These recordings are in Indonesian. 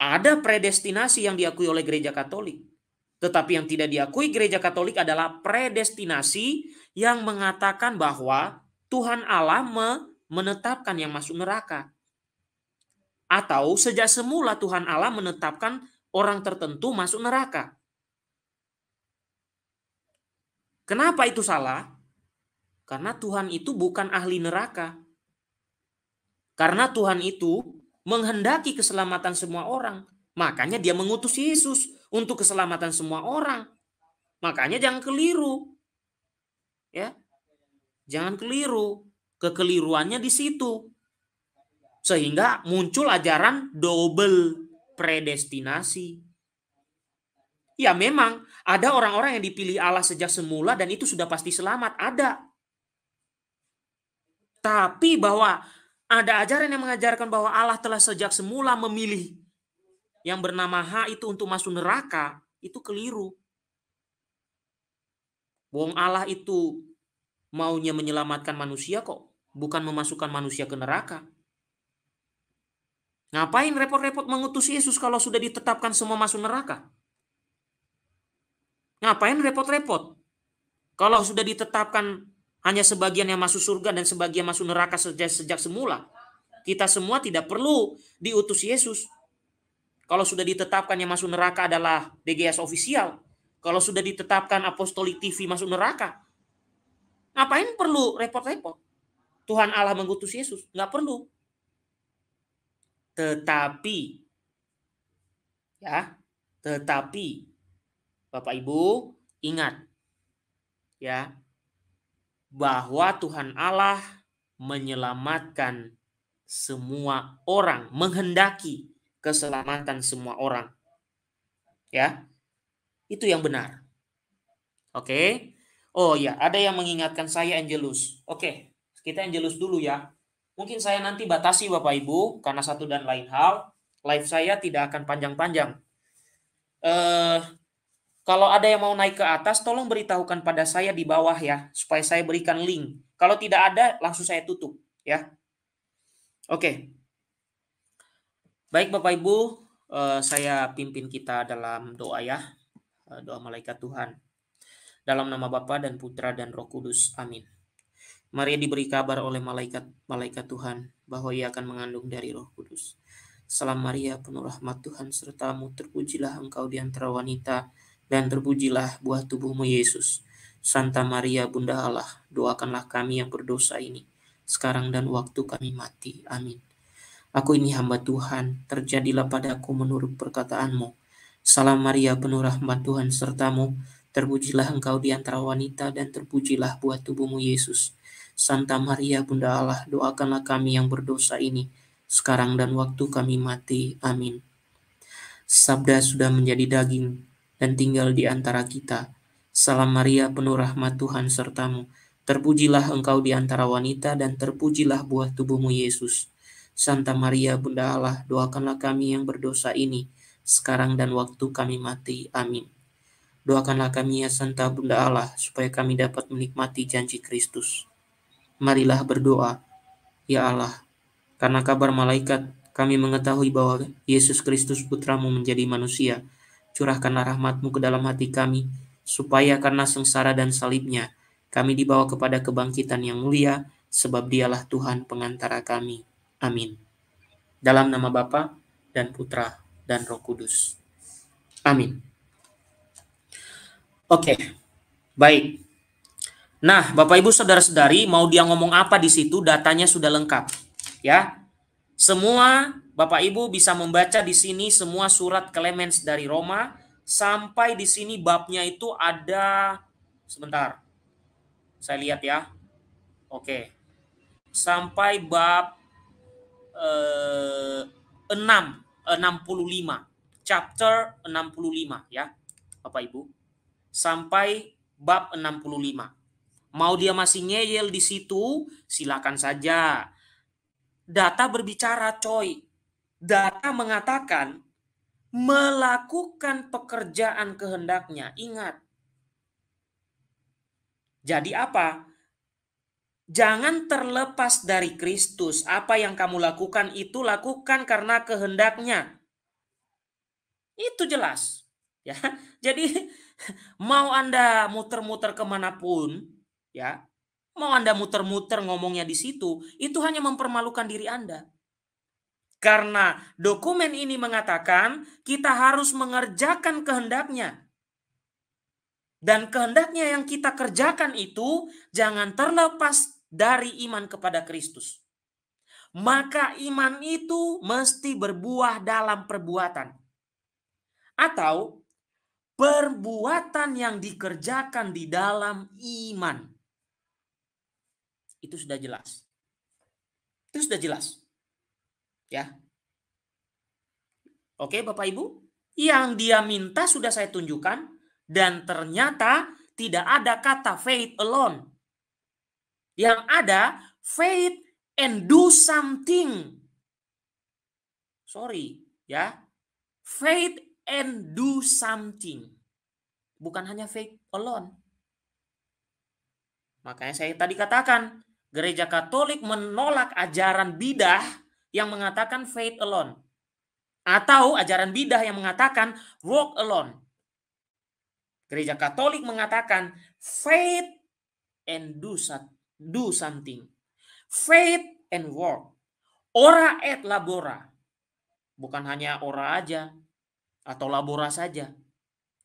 Ada predestinasi yang diakui oleh gereja Katolik. Tetapi yang tidak diakui gereja Katolik adalah predestinasi yang mengatakan bahwa Tuhan Allah menetapkan yang masuk neraka. Atau sejak semula Tuhan Allah menetapkan orang tertentu masuk neraka. Kenapa itu salah? Karena Tuhan itu bukan ahli neraka. Karena Tuhan itu menghendaki keselamatan semua orang. Makanya dia mengutus Yesus untuk keselamatan semua orang. Makanya jangan keliru. Ya. Jangan keliru. Kekeliruannya di situ. Sehingga muncul ajaran double predestinasi. Ya memang ada orang-orang yang dipilih Allah sejak semula dan itu sudah pasti selamat. Ada. Tapi bahwa ada ajaran yang mengajarkan bahwa Allah telah sejak semula memilih yang bernama H itu untuk masuk neraka, itu keliru. Wong Allah itu maunya menyelamatkan manusia kok, bukan memasukkan manusia ke neraka. Ngapain repot-repot mengutus Yesus kalau sudah ditetapkan semua masuk neraka? Ngapain repot-repot? Kalau sudah ditetapkan hanya sebagian yang masuk surga dan sebagian masuk neraka sejak, sejak semula. Kita semua tidak perlu diutus Yesus. Kalau sudah ditetapkan yang masuk neraka adalah DGS ofisial. Kalau sudah ditetapkan apostolik TV masuk neraka. Ngapain perlu repot-repot? Tuhan Allah mengutus Yesus. Nggak perlu. Tetapi, ya, tetapi Bapak Ibu ingat, ya, bahwa Tuhan Allah menyelamatkan semua orang, menghendaki keselamatan semua orang. Ya. Itu yang benar. Oke. Okay. Oh ya, ada yang mengingatkan saya Angelus. Oke, okay. kita Angelus dulu ya. Mungkin saya nanti batasi Bapak Ibu karena satu dan lain hal, live saya tidak akan panjang-panjang. Eh, kalau ada yang mau naik ke atas, tolong beritahukan pada saya di bawah ya, supaya saya berikan link. Kalau tidak ada, langsung saya tutup ya. Oke. Baik Bapak Ibu, eh, saya pimpin kita dalam doa ya. Eh, doa malaikat Tuhan. Dalam nama Bapa dan Putra dan Roh Kudus. Amin. Maria diberi kabar oleh malaikat malaikat Tuhan bahwa ia akan mengandung dari Roh Kudus. Salam Maria, penuh rahmat Tuhan sertamu, terpujilah engkau di antara wanita dan terpujilah buah tubuhmu Yesus. Santa Maria Bunda Allah, doakanlah kami yang berdosa ini, sekarang dan waktu kami mati. Amin. Aku ini hamba Tuhan, terjadilah padaku menurut perkataanmu. Salam Maria, penuh rahmat Tuhan sertamu, terpujilah engkau di antara wanita dan terpujilah buah tubuhmu Yesus. Santa Maria Bunda Allah, doakanlah kami yang berdosa ini, sekarang dan waktu kami mati. Amin. Sabda sudah menjadi daging, dan tinggal di antara kita. Salam Maria, penuh rahmat Tuhan sertamu. Terpujilah engkau di antara wanita dan terpujilah buah tubuhmu Yesus. Santa Maria, Bunda Allah, doakanlah kami yang berdosa ini, sekarang dan waktu kami mati. Amin. Doakanlah kami ya Santa Bunda Allah, supaya kami dapat menikmati janji Kristus. Marilah berdoa, ya Allah, karena kabar malaikat kami mengetahui bahwa Yesus Kristus putramu menjadi manusia, curahkanlah rahmatmu ke dalam hati kami, supaya karena sengsara dan salibnya, kami dibawa kepada kebangkitan yang mulia, sebab dialah Tuhan pengantara kami. Amin. Dalam nama Bapa dan Putra dan Roh Kudus. Amin. Oke, okay. baik. Nah, Bapak Ibu Saudara-saudari, mau dia ngomong apa di situ, datanya sudah lengkap. Ya, semua Bapak Ibu bisa membaca di sini semua surat Clemens dari Roma sampai di sini babnya itu ada sebentar. Saya lihat ya. Oke. Sampai bab eh, 6 65 chapter 65 ya Bapak Ibu sampai bab 65 mau dia masih ngeyel di situ silakan saja data berbicara coy data mengatakan melakukan pekerjaan kehendaknya. Ingat. Jadi apa? Jangan terlepas dari Kristus. Apa yang kamu lakukan itu lakukan karena kehendaknya. Itu jelas. Ya. Jadi mau Anda muter-muter kemanapun, ya, mau Anda muter-muter ngomongnya di situ, itu hanya mempermalukan diri Anda. Karena dokumen ini mengatakan kita harus mengerjakan kehendaknya. Dan kehendaknya yang kita kerjakan itu jangan terlepas dari iman kepada Kristus. Maka iman itu mesti berbuah dalam perbuatan. Atau perbuatan yang dikerjakan di dalam iman. Itu sudah jelas. Itu sudah jelas. Ya. Oke, Bapak Ibu, yang dia minta sudah saya tunjukkan dan ternyata tidak ada kata faith alone. Yang ada faith and do something. Sorry, ya. Faith and do something. Bukan hanya faith alone. Makanya saya tadi katakan, gereja Katolik menolak ajaran bidah yang mengatakan faith alone atau ajaran bidah yang mengatakan walk alone. Gereja Katolik mengatakan faith and do, do something. Faith and work. Ora et labora. Bukan hanya ora aja atau labora saja.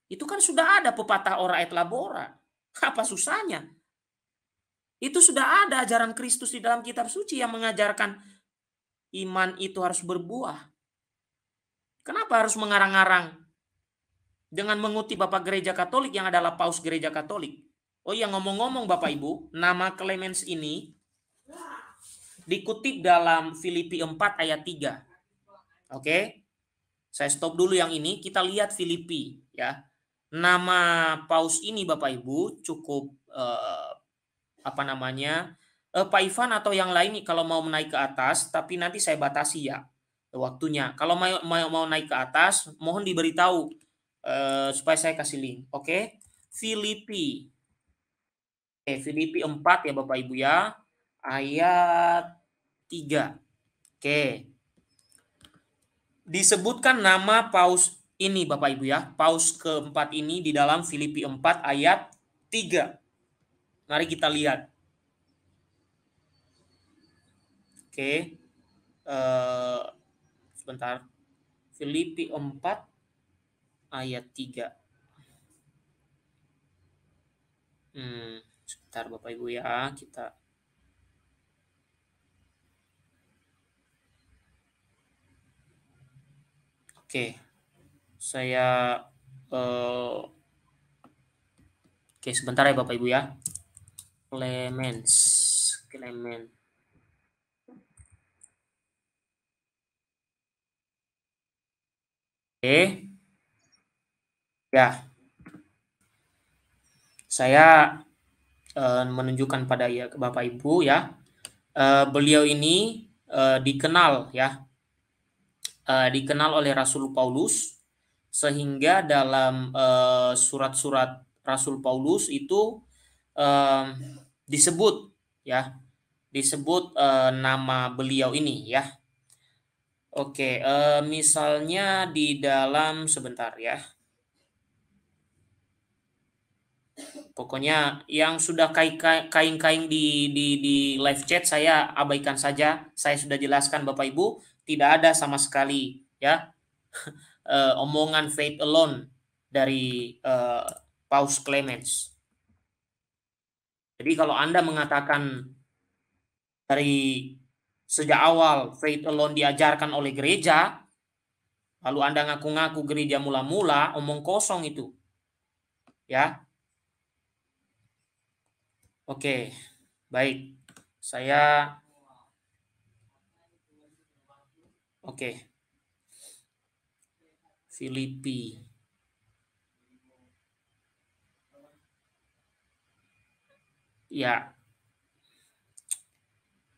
Itu kan sudah ada pepatah ora et labora. Apa susahnya? Itu sudah ada ajaran Kristus di dalam kitab suci yang mengajarkan iman itu harus berbuah. Kenapa harus mengarang-arang dengan mengutip Bapak Gereja Katolik yang adalah Paus Gereja Katolik? Oh iya ngomong-ngomong Bapak Ibu, nama Clemens ini dikutip dalam Filipi 4 ayat 3. Oke. Saya stop dulu yang ini, kita lihat Filipi ya. Nama paus ini Bapak Ibu cukup eh, apa namanya? eh, Pak Ivan atau yang lain nih kalau mau naik ke atas, tapi nanti saya batasi ya waktunya. Kalau mau mau, mau naik ke atas, mohon diberitahu eh, supaya saya kasih link. Oke, okay? Filipi, oke okay, Filipi 4 ya Bapak Ibu ya, ayat 3 Oke, okay. disebutkan nama paus ini Bapak Ibu ya, paus keempat ini di dalam Filipi 4 ayat 3. Mari kita lihat. Oke. Uh, sebentar. Filipi 4 ayat 3. Hmm, sebentar Bapak Ibu ya, kita Oke. Saya uh, Oke, sebentar ya Bapak Ibu ya. Clemens, Clemens. Oke. Eh? Ya. Saya e, menunjukkan pada ya, Bapak Ibu ya. e, beliau ini e, dikenal ya. e, dikenal oleh Rasul Paulus sehingga dalam surat-surat e, Rasul Paulus itu e, disebut ya disebut e, nama beliau ini ya Oke, uh, misalnya di dalam sebentar ya. Pokoknya yang sudah kain-kain di, di, di live chat saya abaikan saja. Saya sudah jelaskan Bapak Ibu, tidak ada sama sekali ya uh, omongan faith alone dari uh, Paus Clemens. Jadi kalau Anda mengatakan dari sejak awal faith alone diajarkan oleh gereja, lalu Anda ngaku-ngaku gereja mula-mula, omong kosong itu. Ya. Oke, baik. Saya Oke. Filipi Ya,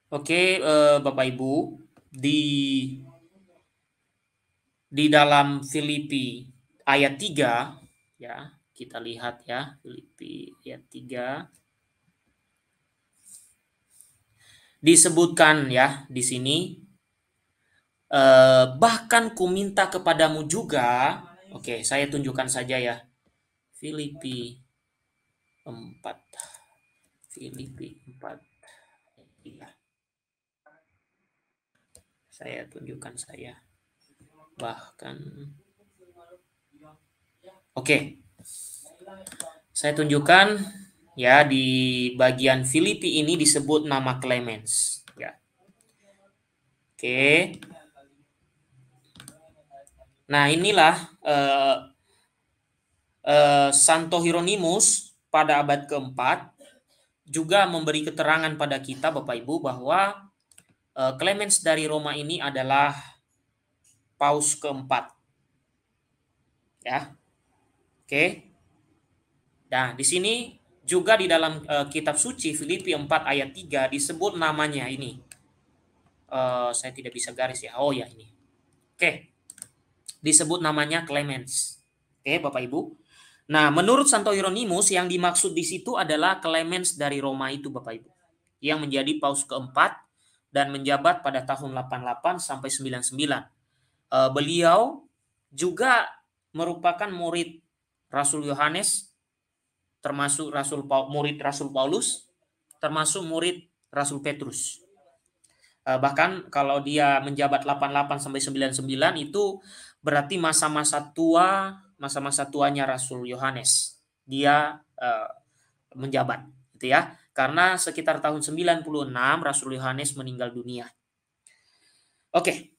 Oke, okay, uh, eh, Bapak Ibu, di di dalam Filipi ayat 3 ya, kita lihat ya, Filipi ayat 3 disebutkan ya di sini eh, bahkan ku minta kepadamu juga, oke, okay, saya tunjukkan saja ya. Filipi 4 Filipi 4 ayat 3 saya tunjukkan saya bahkan oke okay. saya tunjukkan ya di bagian Filipi ini disebut nama Clemens ya oke okay. nah inilah uh, Santo Hieronymus pada abad keempat juga memberi keterangan pada kita Bapak Ibu bahwa Eh, Clemens dari Roma ini adalah paus keempat. Ya. Oke. Nah, di sini juga di dalam uh, kitab suci Filipi 4 ayat 3 disebut namanya ini. Uh, saya tidak bisa garis ya. Oh ya ini. Oke. Disebut namanya Clemens. Oke, Bapak Ibu. Nah, menurut Santo Hieronymus yang dimaksud di situ adalah Clemens dari Roma itu Bapak Ibu. Yang menjadi paus keempat dan menjabat pada tahun 88 sampai 99. Uh, eh, beliau juga merupakan murid Rasul Yohanes, termasuk Rasul murid Rasul Paulus, termasuk murid Rasul Petrus. Eh, bahkan kalau dia menjabat 88 sampai 99 itu berarti masa-masa tua masa-masa tuanya Rasul Yohanes. Dia eh, menjabat gitu ya. Karena sekitar tahun 96 Rasul Yohanes meninggal dunia. Oke.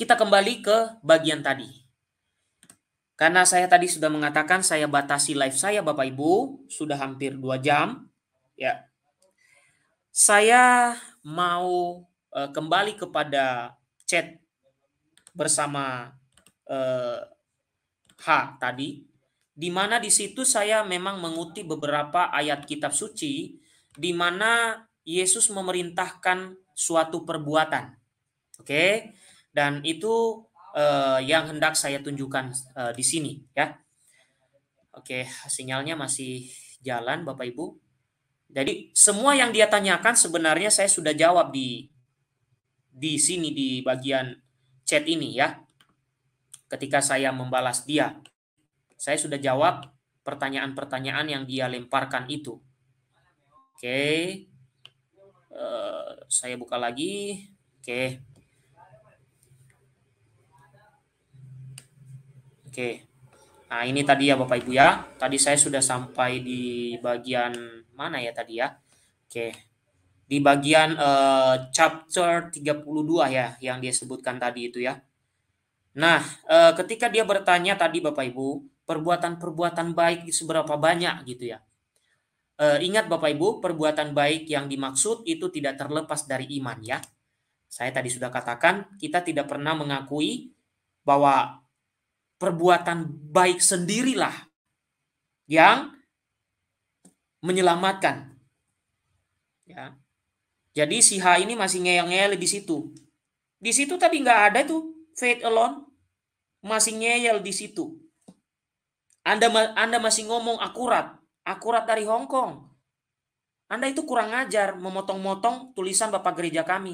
Kita kembali ke bagian tadi. Karena saya tadi sudah mengatakan saya batasi live saya Bapak Ibu sudah hampir dua jam. Ya. Saya mau eh, kembali kepada chat bersama eh, H tadi di mana di situ saya memang mengutip beberapa ayat kitab suci di mana Yesus memerintahkan suatu perbuatan. Oke. Dan itu eh, yang hendak saya tunjukkan eh, di sini ya. Oke, sinyalnya masih jalan Bapak Ibu. Jadi semua yang dia tanyakan sebenarnya saya sudah jawab di di sini di bagian chat ini ya. Ketika saya membalas dia. Saya sudah jawab pertanyaan-pertanyaan yang dia lemparkan itu. Oke. Okay. Uh, eh, saya buka lagi. Oke. Okay. Oke. Okay. Nah, ini tadi ya Bapak Ibu ya. Tadi saya sudah sampai di bagian mana ya tadi ya? Oke. Di bagian uh, chapter 32 ya yang dia sebutkan tadi itu ya. Nah, eh, ketika dia bertanya tadi Bapak Ibu, perbuatan-perbuatan baik seberapa banyak gitu ya. E, ingat Bapak Ibu, perbuatan baik yang dimaksud itu tidak terlepas dari iman ya. Saya tadi sudah katakan, kita tidak pernah mengakui bahwa perbuatan baik sendirilah yang menyelamatkan. Ya. Jadi si H ini masih ngeyel-ngeyel di situ. Di situ tadi nggak ada tuh faith alone. Masih ngeyel di situ. Anda Anda masih ngomong akurat, akurat dari Hong Kong. Anda itu kurang ajar memotong-motong tulisan Bapak gereja kami.